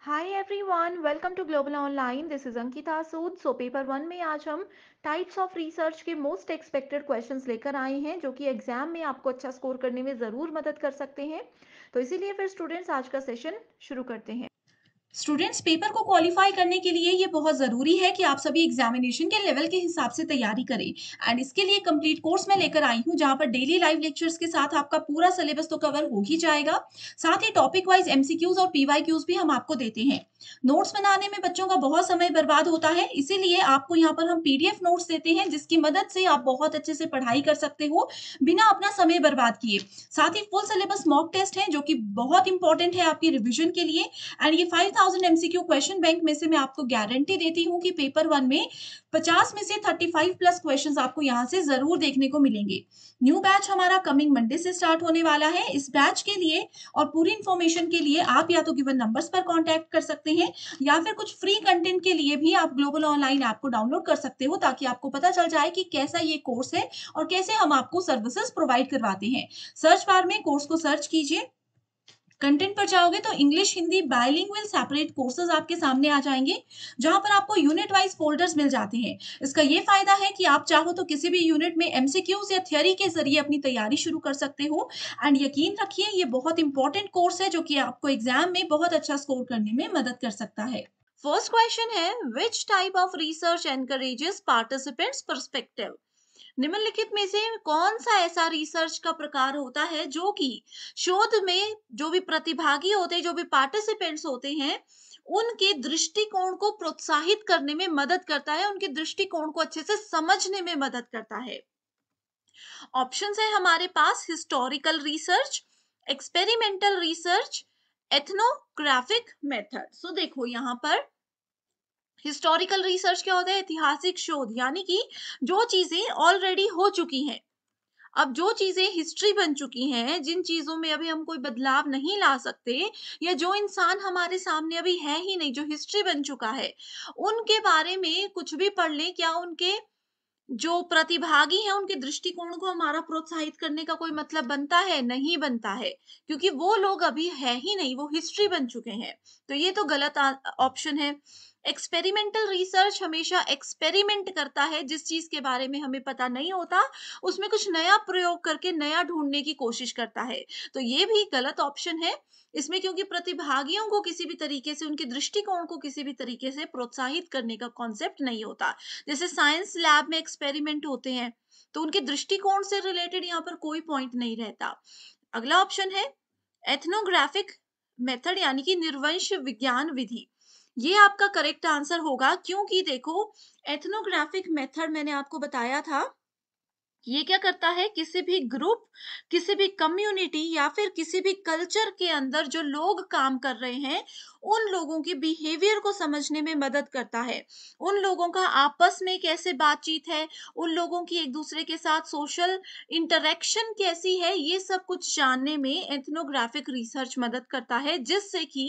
Hi everyone welcome to global online this is Ankita Sood so paper one में आज हम types of research के most expected questions लेकर आए हैं जो कि एग्जाम में आपको अच्छा स्कोर करने में ज़रूर मदद कर सकते हैं तो इसीलिए फिर स्टूडेंट्स आज का सेशन शुरू करते हैं स्टूडेंट्स पेपर को क्वालिफाई करने के लिए ये बहुत ज़रूरी है कि आप सभी एग्जामिनेशन के लेवल के हिसाब से तैयारी करें एंड इसके लिए कंप्लीट कोर्स मैं लेकर आई हूँ जहाँ पर डेली लाइव लेक्चर्स के साथ आपका पूरा सिलेबस तो कवर हो ही जाएगा साथ ही टॉपिक वाइज एम और पी भी हम आपको देते हैं नोट्स बनाने में बच्चों का बहुत समय बर्बाद होता है इसीलिए आपको यहाँ पर हम पी नोट्स देते हैं जिसकी मदद से आप बहुत अच्छे से पढ़ाई कर सकते हो बिना अपना समय बर्बाद किए साथ ही फुल सिलेबस मॉक टेस्ट है जो कि बहुत इंपॉर्टेंट है आपकी रिविजन के लिए एंड ये five thousand MCQ question bank में से मैं आपको गारंटी देती हूँ कि पेपर वन में पचास में से थर्टी फाइव प्लस क्वेश्चन आपको यहाँ से जरूर देखने को मिलेंगे न्यू बैच हमारा कमिंग मंडे से स्टार्ट होने वाला है इस बैच के लिए और पूरी इन्फॉर्मेशन के लिए आप या तो गिवन नंबर्स पर कॉन्टैक्ट कर सकते हैं या फिर कुछ फ्री कंटेंट के लिए भी आप ग्लोबल ऑनलाइन ऐप को डाउनलोड कर सकते हो ताकि आपको पता चल जाए कि कैसा ये कोर्स है और कैसे हम आपको सर्विसेज प्रोवाइड करवाते हैं सर्च बार में कोर्स को सर्च कीजिए कंटेंट पर जाओगे तो English Hindi bilingual separate courses आपके सामने आ जाएंगे जहां पर आपको यूनिट वाइज फोल्डर्स मिल जाते हैं इसका ये फायदा है कि आप चाहो तो किसी भी यूनिट में एमसीक्यूज या थियरी के जरिए अपनी तैयारी शुरू कर सकते हो एंड यकीन रखिए ये बहुत इंपॉर्टेंट कोर्स है जो कि आपको एग्जाम में बहुत अच्छा स्कोर करने में मदद कर सकता है फर्स्ट क्वेश्चन है which type of research encourages participants perspective निम्नलिखित में से कौन सा ऐसा रिसर्च का प्रकार होता है जो कि शोध में जो भी प्रतिभागी होते हैं जो भी पार्टिसिपेंट्स होते हैं उनके दृष्टिकोण को प्रोत्साहित करने में मदद करता है उनके दृष्टिकोण को अच्छे से समझने में मदद करता है ऑप्शन है हमारे पास historical research experimental research ethnographic method so देखो यहाँ पर हिस्टोरिकल रिसर्च क्या होता है ऐतिहासिक शोध यानी कि जो चीजें ऑलरेडी हो चुकी हैं अब जो चीजें हिस्ट्री बन चुकी हैं जिन चीजों में अभी हम कोई बदलाव नहीं ला सकते या जो इंसान हमारे सामने अभी है ही नहीं जो हिस्ट्री बन चुका है उनके बारे में कुछ भी पढ़ लें क्या उनके जो प्रतिभागी हैं उनके दृष्टिकोण को हमारा प्रोत्साहित करने का कोई मतलब बनता है नहीं बनता है क्योंकि वो लोग अभी है ही नहीं वो हिस्ट्री बन चुके हैं तो ये तो गलत ऑप्शन है एक्सपेरिमेंटल रिसर्च हमेशा एक्सपेरिमेंट करता है जिस चीज के बारे में हमें पता नहीं होता उसमें कुछ नया प्रयोग करके नया ढूंढने की कोशिश करता है तो ये भी गलत ऑप्शन है इसमें क्योंकि प्रतिभागियों को किसी भी तरीके से उनके दृष्टिकोण को किसी भी तरीके से प्रोत्साहित करने का कॉन्सेप्ट नहीं होता जैसे साइंस लैब में एक्सपेरिमेंट होते हैं तो उनके दृष्टिकोण से रिलेटेड यहाँ पर कोई पॉइंट नहीं रहता अगला ऑप्शन है एथनोग्राफिक मेथड यानी कि निर्वंश विज्ञान विधि ये आपका करेक्ट आंसर होगा क्योंकि देखो एथनोग्राफिक मेथड मैंने आपको बताया था ये क्या करता है किसी भी ग्रुप किसी भी कम्युनिटी या फिर किसी भी कल्चर के अंदर जो लोग काम कर रहे हैं उन लोगों के बिहेवियर को समझने में मदद करता है उन लोगों का आपस में कैसे बातचीत है उन लोगों की एक दूसरे के साथ सोशल इंटरेक्शन कैसी है ये सब कुछ जानने में एथनोग्राफिक रिसर्च मदद करता है जिससे कि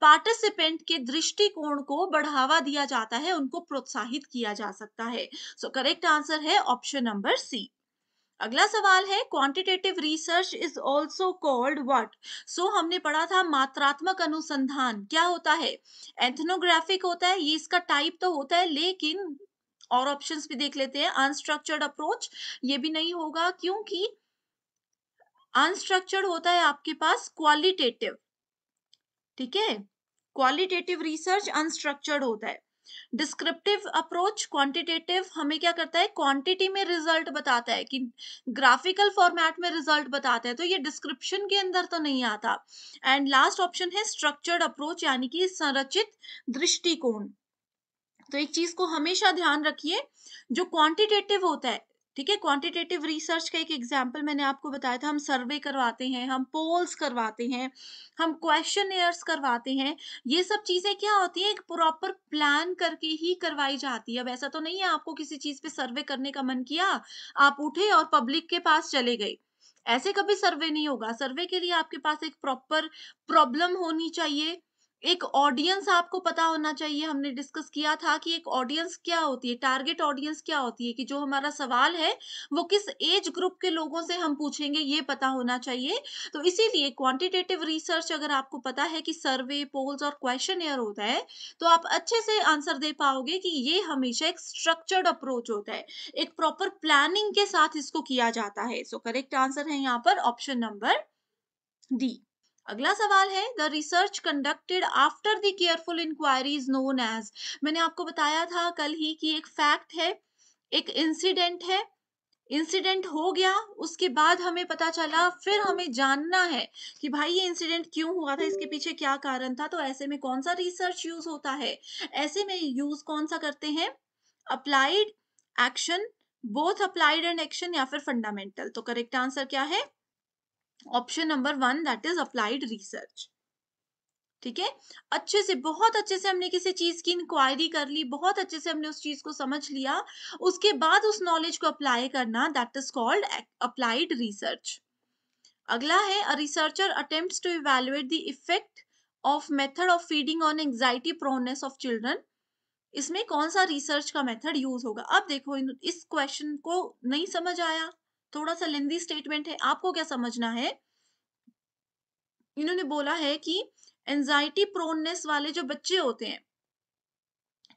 पार्टिसिपेंट के दृष्टिकोण को बढ़ावा दिया जाता है उनको प्रोत्साहित किया जा सकता है सो करेक्ट आंसर है ऑप्शन नंबर सी अगला सवाल है quantitative research is also called what so हमने पढ़ा था मात्रात्मक अनुसंधान क्या होता है एथनोग्राफिक होता है ये इसका टाइप तो होता है लेकिन और ऑप्शंस भी देख लेते हैं अनस्ट्रक्चर्ड अप्रोच ये भी नहीं होगा क्योंकि अनस्ट्रक्चर्ड होता है आपके पास क्वालिटेटिव ठीक है क्वालिटेटिव रिसर्च अनस्ट्रक्चर्ड होता है डिस्क्रिप्टिव अप्रोच क्वांटिटेटिव हमें क्या करता है क्वांटिटी में रिजल्ट बताता है कि ग्राफिकल फॉर्मेट में रिजल्ट बताता है तो ये डिस्क्रिप्शन के अंदर तो नहीं आता एंड लास्ट ऑप्शन है स्ट्रक्चर्ड अप्रोच यानी कि संरचित दृष्टिकोण तो एक चीज को हमेशा ध्यान रखिए जो क्वांटिटेटिव होता है ठीक है क्वांटिटेटिव रिसर्च का एक एग्जाम्पल मैंने आपको बताया था हम सर्वे करवाते हैं हम पोल्स करवाते हैं हम क्वेश्चन करवाते हैं ये सब चीजें क्या होती है एक प्रॉपर प्लान करके ही करवाई जाती है अब ऐसा तो नहीं है आपको किसी चीज पे सर्वे करने का मन किया आप उठे और पब्लिक के पास चले गए ऐसे कभी सर्वे नहीं होगा सर्वे के लिए आपके पास एक प्रॉपर प्रॉब्लम होनी चाहिए एक ऑडियंस आपको पता होना चाहिए हमने डिस्कस किया था कि एक ऑडियंस क्या होती है टारगेट ऑडियंस क्या होती है कि जो हमारा सवाल है वो किस एज ग्रुप के लोगों से हम पूछेंगे ये पता होना चाहिए तो इसीलिए क्वांटिटेटिव रिसर्च अगर आपको पता है कि सर्वे पोल्स और क्वेश्चन होता है तो आप अच्छे से आंसर दे पाओगे कि ये हमेशा एक स्ट्रक्चर्ड अप्रोच होता है एक प्रॉपर प्लानिंग के साथ इसको किया जाता है सो करेक्ट आंसर है यहाँ पर ऑप्शन नंबर डी अगला सवाल है the research conducted after the careful inquiry known as मैंने आपको बताया था कल ही कि एक फैक्ट है एक इंसिडेंट है इंसिडेंट हो गया उसके बाद हमें पता चला फिर हमें जानना है कि भाई ये इंसिडेंट क्यों हुआ था इसके पीछे क्या कारण था तो ऐसे में कौन सा रिसर्च यूज होता है ऐसे में यूज कौन सा करते हैं applied action both applied and action या फिर फंडामेंटल तो करेक्ट आंसर क्या है option number one that is applied research ठीक है अच्छे से बहुत अच्छे से हमने किसी चीज की इंक्वायरी कर ली बहुत अच्छे से हमने उस चीज को समझ लिया उसके बाद उस नॉलेज को अप्लाई करना that is called applied research अगला है a researcher attempts to evaluate the effect of method of feeding on anxiety proneness of children इसमें कौन सा रिसर्च का मेथड यूज होगा अब देखो इस क्वेश्चन को नहीं समझ आया थोड़ा सा लेंदी स्टेटमेंट है आपको क्या समझना है इन्होंने बोला है कि एंजाइटी प्रोननेस वाले जो बच्चे होते हैं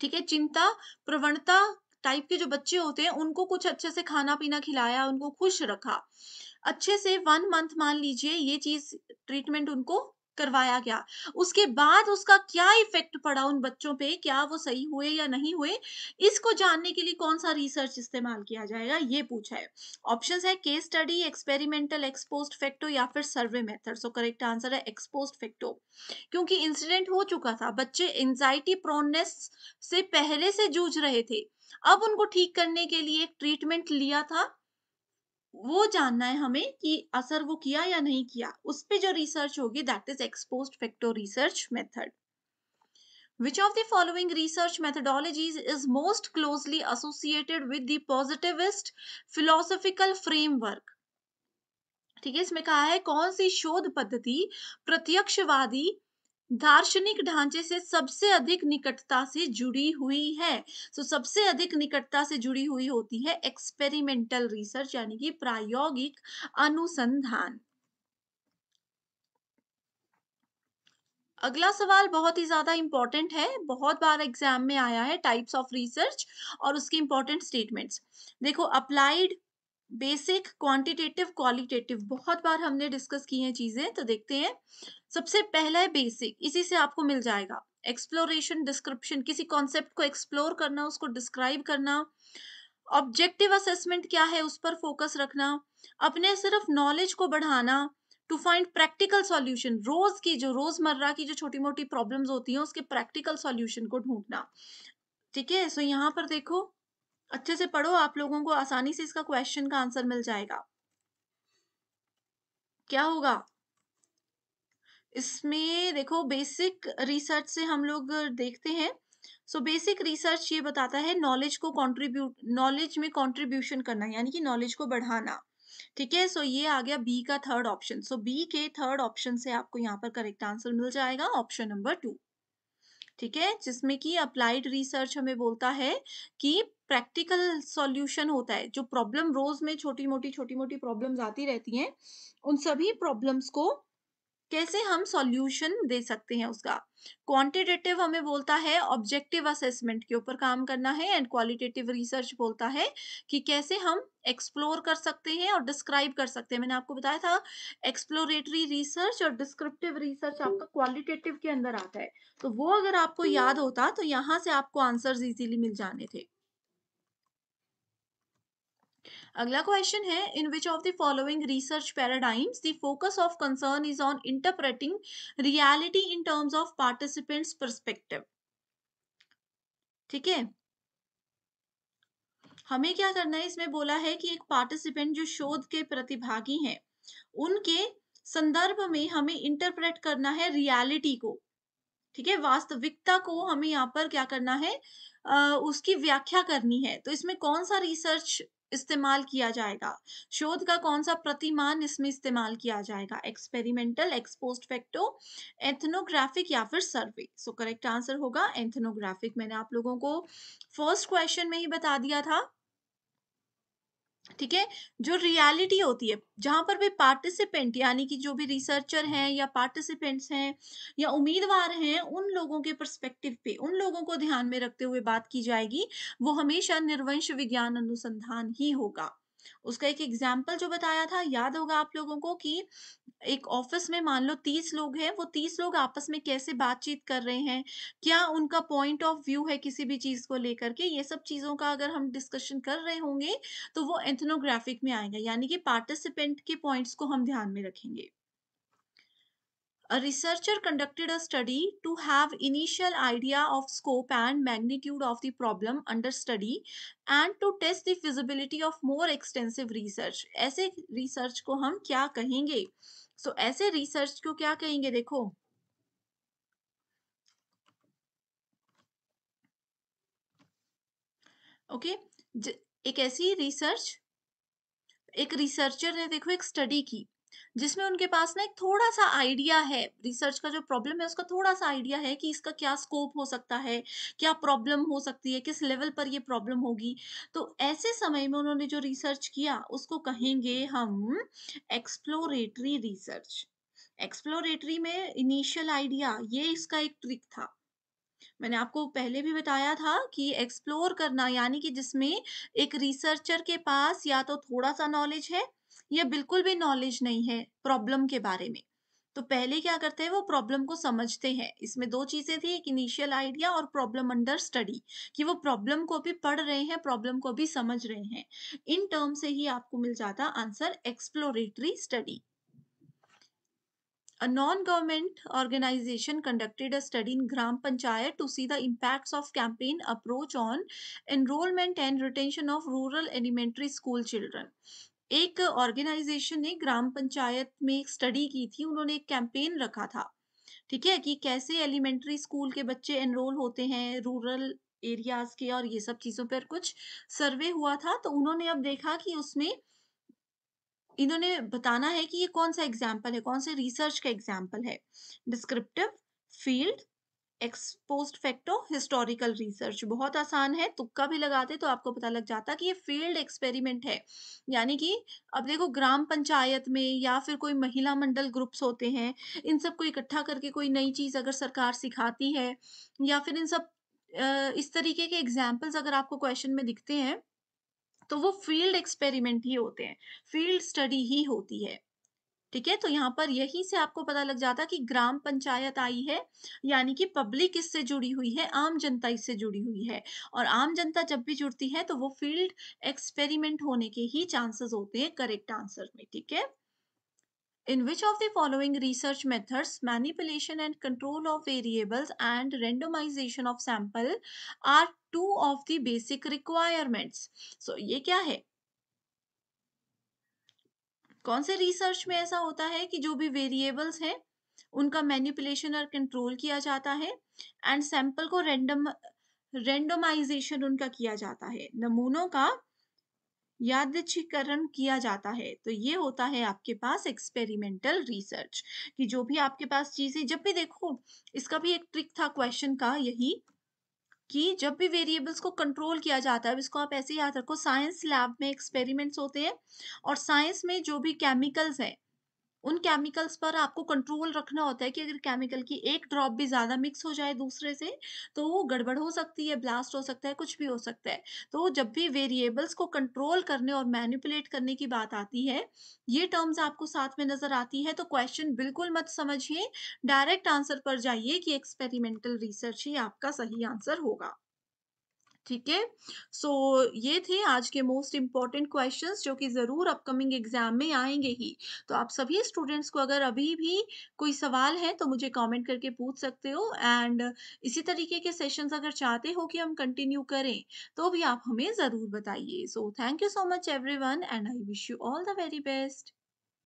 ठीक है चिंता प्रवणता टाइप के जो बच्चे होते हैं उनको कुछ अच्छे से खाना पीना खिलाया उनको खुश रखा अच्छे से वन मंथ मान लीजिए ये चीज ट्रीटमेंट उनको करवाया गया उसके बाद उसका क्या इफेक्ट पड़ा उन बच्चों पे क्या वो सही हुए या नहीं हुए इसको जानने के लिए कौन सा रिसर्च इस्तेमाल किया जाएगा ये पूछा है ऑप्शन है case study experimental ex post facto या फिर survey method so correct answer है एक्सपोस्ट फैक्टो क्योंकि इंसिडेंट हो चुका था बच्चे एंजाइटी प्रोननेस से पहले से जूझ रहे थे अब उनको ठीक करने के लिए एक ट्रीटमेंट लिया था वो जानना है हमें कि असर वो किया या नहीं किया उस पर जो रिसर्च होगी that is ex post facto research method which of the following research methodologies is most closely associated with the positivist framework ठीक है इसमें कहा है कौन सी शोध पद्धति प्रत्यक्षवादी दार्शनिक ढांचे से सबसे अधिक निकटता से जुड़ी हुई है सो so, सबसे अधिक निकटता से जुड़ी हुई होती है एक्सपेरिमेंटल रिसर्च यानी कि प्रायोगिक अनुसंधान अगला सवाल बहुत ही ज्यादा इंपॉर्टेंट है बहुत बार एग्जाम में आया है टाइप्स ऑफ रिसर्च और उसके इंपॉर्टेंट स्टेटमेंट्स देखो अप्लाइड बेसिक क्वांटिटेटिव क्वालिटेटिव बहुत बार हमने डिस्कस की हैं चीजें तो देखते हैं सबसे पहला है बेसिक इसी से आपको मिल जाएगा एक्सप्लोरेशन डिस्क्रिप्शन किसी कॉन्सेप्ट को एक्सप्लोर करना उसको डिस्क्राइब करना ऑब्जेक्टिव असेसमेंट क्या है उस पर फोकस रखना अपने सिर्फ नॉलेज को बढ़ाना टू फाइंड प्रैक्टिकल सॉल्यूशन रोज की जो रोजमर्रा की जो छोटी मोटी प्रॉब्लम्स होती हैं उसके प्रैक्टिकल सॉल्यूशन को ढूंढना ठीक है सो यहाँ पर देखो अच्छे से पढ़ो आप लोगों को आसानी से इसका क्वेश्चन का आंसर मिल जाएगा क्या होगा इसमें देखो बेसिक रिसर्च से हम लोग देखते हैं सो बेसिक रिसर्च ये बताता है नॉलेज को कॉन्ट्रीब्यूट नॉलेज में कॉन्ट्रीब्यूशन करना यानी कि नॉलेज को बढ़ाना ठीक है सो ये आ गया बी का थर्ड ऑप्शन सो बी के थर्ड ऑप्शन से आपको यहाँ पर करेक्ट आंसर मिल जाएगा ऑप्शन नंबर टू ठीक है जिसमें कि अप्लाइड रिसर्च हमें बोलता है कि प्रैक्टिकल सॉल्यूशन होता है जो प्रॉब्लम रोज में छोटी मोटी छोटी मोटी प्रॉब्लम्स आती रहती हैं उन सभी प्रॉब्लम्स को कैसे हम सॉल्यूशन दे सकते हैं उसका क्वांटिटेटिव हमें बोलता है ऑब्जेक्टिव असेसमेंट के ऊपर काम करना है एंड क्वालिटेटिव रिसर्च बोलता है कि कैसे हम एक्सप्लोर कर सकते हैं और डिस्क्राइब कर सकते हैं मैंने आपको बताया था एक्सप्लोरेटरी रिसर्च और डिस्क्रिप्टिव रिसर्च आपका क्वालिटेटिव के अंदर आता है तो वो अगर आपको याद होता तो यहाँ से आपको आंसर इजीली मिल जाने थे अगला क्वेश्चन है in which of the following research paradigms the focus of concern is on interpreting reality in terms of participants perspective ठीक है हमें क्या करना है इसमें बोला है कि एक पार्टिसिपेंट जो शोध के प्रतिभागी हैं उनके संदर्भ में हमें इंटरप्रेट करना है रियलिटी को ठीक है वास्तविकता को हमें यहाँ पर क्या करना है आ, उसकी व्याख्या करनी है तो इसमें कौन सा रिसर्च इस्तेमाल किया जाएगा शोध का कौन सा प्रतिमान इसमें इस्तेमाल किया जाएगा एक्सपेरिमेंटल एक्सपोस्ट फैक्टो एथनोग्राफिक या फिर सर्वे सो करेक्ट आंसर होगा एथनोग्राफिक मैंने आप लोगों को फर्स्ट क्वेश्चन में ही बता दिया था ठीक है जो रियलिटी होती है जहां पर भी पार्टिसिपेंट यानी कि जो भी रिसर्चर हैं या पार्टिसिपेंट्स हैं या उम्मीदवार हैं उन लोगों के पर्सपेक्टिव पे उन लोगों को ध्यान में रखते हुए बात की जाएगी वो हमेशा निर्वंश विज्ञान अनुसंधान ही होगा उसका एक एग्जाम्पल जो बताया था याद होगा आप लोगों को कि एक ऑफिस में मान लो तीस लोग हैं वो तीस लोग आपस में कैसे बातचीत कर रहे हैं क्या उनका पॉइंट ऑफ व्यू है किसी भी चीज को लेकर के ये सब चीजों का अगर हम डिस्कशन कर रहे होंगे तो वो एंथनोग्राफिक में आएगा यानी कि पार्टिसिपेंट के पॉइंट्स को हम ध्यान में रखेंगे a researcher conducted a study to have initial idea of scope and magnitude of the problem under study and to test the feasibility of more extensive research aise research ko hum kya kahenge so aise research ko kya kahenge dekho okay okay? एक ऐसी research एक researcher ने देखो एक study की जिसमें उनके पास ना एक थोड़ा सा आइडिया है रिसर्च का जो प्रॉब्लम है उसका थोड़ा सा आइडिया है कि इसका क्या स्कोप हो सकता है क्या प्रॉब्लम हो सकती है किस लेवल पर ये प्रॉब्लम होगी तो ऐसे समय में उन्होंने जो रिसर्च किया उसको कहेंगे हम एक्सप्लोरेटरी रिसर्च एक्सप्लोरेटरी में इनिशियल आइडिया ये इसका एक ट्रिक था मैंने आपको पहले भी बताया था कि एक्सप्लोर करना यानी कि जिसमें एक रिसर्चर के पास या तो थोड़ा सा नॉलेज है या बिल्कुल भी नॉलेज नहीं है प्रॉब्लम के बारे में तो पहले क्या करते हैं वो प्रॉब्लम को समझते हैं इसमें दो चीजें थी एक इनिशियल आइडिया और प्रॉब्लम अंडर स्टडी कि वो प्रॉब्लम को भी पढ़ रहे हैं प्रॉब्लम को भी समझ रहे हैं इन टर्म से ही आपको मिल जाता answer exploratory study A non-government organization conducted a study in Gram Panchayat to see the impacts of campaign approach on enrollment and retention of rural elementary school children. एक ऑर्गेनाइजेशन ने ग्राम पंचायत में एक study की थी उन्होंने एक कैंपेन रखा था ठीक है कि कैसे एलिमेंट्री स्कूल के बच्चे एनरोल होते हैं रूरल एरियाज के और ये सब चीजों पर कुछ सर्वे हुआ था तो उन्होंने अब देखा कि उसमें इन्होंने बताना है कि ये कौन सा एग्जाम्पल है कौन से रिसर्च का एग्जाम्पल है descriptive field ex post facto historical research बहुत आसान है तुक्का भी लगाते तो आपको पता लग जाता कि ये फील्ड एक्सपेरिमेंट है यानी कि अब देखो ग्राम पंचायत में या फिर कोई महिला मंडल ग्रुप्स होते हैं इन सब को इकट्ठा करके कोई नई चीज़ अगर सरकार सिखाती है या फिर इन सब इस तरीके के एग्जाम्पल्स अगर आपको क्वेश्चन में दिखते हैं तो वो फील्ड एक्सपेरिमेंट ही होते हैं फील्ड स्टडी ही होती है ठीक है तो यहाँ पर यहीं से आपको पता लग जाता कि ग्राम पंचायत आई है यानी कि पब्लिक इससे जुड़ी हुई है आम जनता इससे जुड़ी हुई है और आम जनता जब भी जुड़ती है तो वो फील्ड एक्सपेरिमेंट होने के ही चांसेस होते हैं करेक्ट आंसर में ठीक है in which of the following research methods manipulation and control of variables and randomization of sample are two of the basic requirements so ye kya hai कौन से research में ऐसा होता है कि जो भी वेरिएबल्स हैं उनका मैनिपुलेशन और कंट्रोल किया जाता है एंड सैंपल को रेंडम रेंडोमाइजेशन उनका किया जाता है नमूनों का यादचीकरण किया जाता है तो ये होता है आपके पास एक्सपेरिमेंटल रिसर्च कि जो भी आपके पास चीजें जब भी देखो इसका भी एक ट्रिक था क्वेश्चन का यही कि जब भी वेरिएबल्स को कंट्रोल किया जाता है इसको आप ऐसे याद रखो साइंस लैब में एक्सपेरिमेंट्स होते हैं और साइंस में जो भी केमिकल्स हैं उन केमिकल्स पर आपको कंट्रोल रखना होता है कि अगर केमिकल की एक ड्रॉप भी ज़्यादा मिक्स हो जाए दूसरे से तो वो गड़बड़ हो सकती है ब्लास्ट हो सकता है कुछ भी हो सकता है तो जब भी वेरिएबल्स को कंट्रोल करने और मैनिपुलेट करने की बात आती है ये टर्म्स आपको साथ में नज़र आती है तो क्वेश्चन बिल्कुल मत समझिए डायरेक्ट आंसर पर जाइए कि एक्सपेरिमेंटल रिसर्च ही आपका सही आंसर होगा ठीक है सो ये थे आज के मोस्ट इम्पॉर्टेंट क्वेश्चंस जो कि ज़रूर अपकमिंग एग्जाम में आएंगे ही तो आप सभी स्टूडेंट्स को अगर अभी भी कोई सवाल है तो मुझे कमेंट करके पूछ सकते हो एंड इसी तरीके के सेशंस अगर चाहते हो कि हम कंटिन्यू करें तो भी आप हमें ज़रूर बताइए so thank you so much every and I wish you all the very best